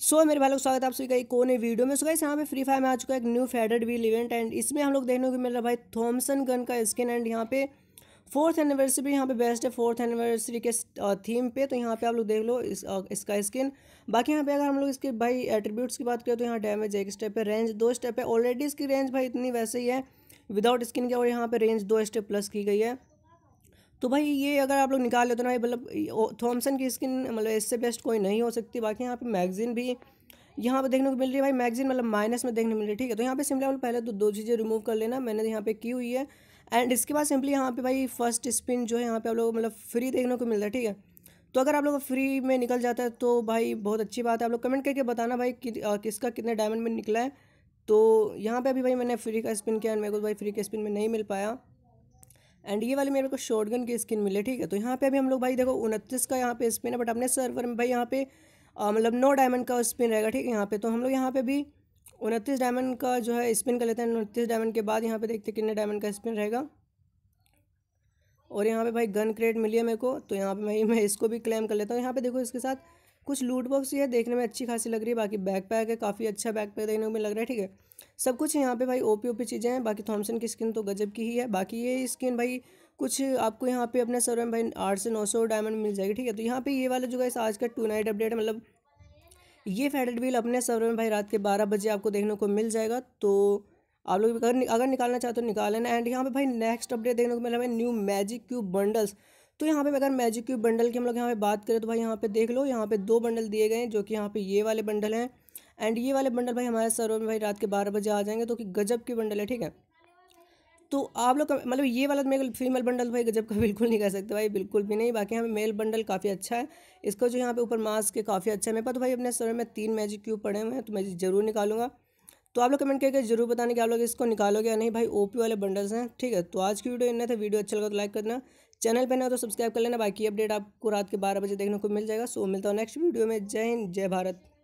सो so, मेरे भाई लोग स्वागत है आप सभी का एक कोने वीडियो में सो गाइस यहाँ पे फ्री फायर में आ चुका है एक new faded wheel event and इसमें हम लोग देखने को मिल रहा है भाई थॉमसन गन का स्किन एंड यहाँ पे फोर्थ एनिवर्सरी यहाँ पे बेस्ट है फोर्थ एनिवर्सरी के थीम पे तो यहाँ पे आप लोग देख लो इस, इसका स्किन बाकी यहाँ पे अगर हम लोग इसके भाई एट्रीब्यूट्स की बात करें तो यहाँ डैमेज एक स्टेप है रेंज दो स्टेप है ऑलरेडी इसकी रेंज भाई इतनी वैसे ही है विदाउट स्किन के और यहाँ पर रेंज दो स्टेप प्लस की गई है तो भाई ये अगर आप लोग निकाल लेते ना भाई मतलब थॉमसन की स्किन मतलब इससे बेस्ट कोई नहीं हो सकती बाकी यहाँ पे मैगजीन भी यहाँ पे देखने को मिल रही है भाई मैगजीन मतलब माइनस में देखने को मिल रही है ठीक है तो यहाँ पे सिंपली आप पहले तो दो चीज़ें रिमूव कर लेना मैंने यहाँ पे की हुई है एंड इसके बाद सिंपली यहाँ पे भाई फर्स्ट स्पिन जो है यहाँ पे आप लोग मतलब फ्री देखने को मिल रहा है ठीक है तो अगर आप लोग फ्री में निकल जाता है तो भाई बहुत अच्छी बात है आप लोग कमेंट करके बताना भाई कि, आ, किसका कितने डायमंड में निकला है तो यहाँ पर अभी भाई मैंने फ्री का स्पिन किया एंड मेरे को भाई फ्री के स्पिन में नहीं मिल पाया एंड ये वाले मेरे को शॉर्ट गन की स्किन मिले ठीक है तो यहाँ पे अभी हम लोग भाई देखो उनतीस का यहाँ पे स्पिन है बट अपने सर्वर में भाई यहाँ पे मतलब नो डायमंड का स्पिन रहेगा ठीक है यहाँ पे तो हम लोग यहाँ पे भी उनतीस डायमंड का जो है स्पिन कर लेते हैं उनतीस डायमंड के बाद यहाँ पे देखते हैं कितने डायमंड का स्पिन रहेगा और यहाँ पे भाई गन क्रेट मिली है मेरे को तो यहाँ पे भाई मैं इसको भी क्लेम कर लेता हूँ यहाँ पे देखो इसके साथ कुछ लूट बॉक्स ये देखने में अच्छी खासी लग रही है बाकी बैक पैक है काफ़ी अच्छा बैक पैक देखने में लग रहा है ठीक है सब कुछ यहाँ पे भाई ओपी ओपी चीज़ें हैं बाकी थॉमसन की स्किन तो गजब की ही है बाकी ये स्किन भाई कुछ आपको यहाँ पे अपने सर्वर में भाई आठ से नौ सौ डायमंड मिल जाएगी ठीक है तो यहाँ पे ये वाला जो है आज का टू नाइट अपडेट मतलब ये फेडेड बिल अपने सर्वर में भाई रात के बारह बजे आपको देखने को मिल जाएगा तो आप लोग अगर निकालना चाहते हो तो निकाल लेना एंड यहाँ पे भाई नेक्स्ट अपडेट देखने को मिला भाई न्यू मैजिक क्यूब बंडल्स तो यहाँ पे अगर मैजिक क्यूब बंडल की हम लोग यहाँ पे बात करें तो भाई यहाँ पे देख लो यहाँ पे दो बंडल दिए गए हैं जो कि यहाँ पे ये वाले बंडल हैं एंड ये वाले बंडल भाई हमारे सर्वर में भाई रात के बारह बजे आ जाएंगे तो कि गजब के बंडल है ठीक है तो आप लोग मतलब ये वाला मेल फीमेल बंडल भाई गजब का बिल्कुल नहीं कह सकते भाई बिल्कुल भी नहीं बाकी हमें मेल बंडल काफ़ी अच्छा है इसका जो यहाँ पे ऊपर मास्क के काफ़ी अच्छा है मेरे पास तो भाई अपने सर्वर में तीन मैजिक क्यूब पड़े हुए हैं तो मैं ज़रूर निकालूंगा तो आप लोग कमेंट करके जरूर बताने कि आप लोग इसको निकालोगे या नहीं भाई ओपी वाले बंडल्स हैं ठीक है तो आज की वीडियो इन्हें थे वीडियो अच्छा लगा तो लाइक करना चैनल पर ना तो सब्सक्राइब कर लेना बाकी अपडेट आपको रात के बारह बजे देखने को मिल जाएगा सो मिलता हूँ नेक्स्ट वीडियो में जय हिंद जय भारत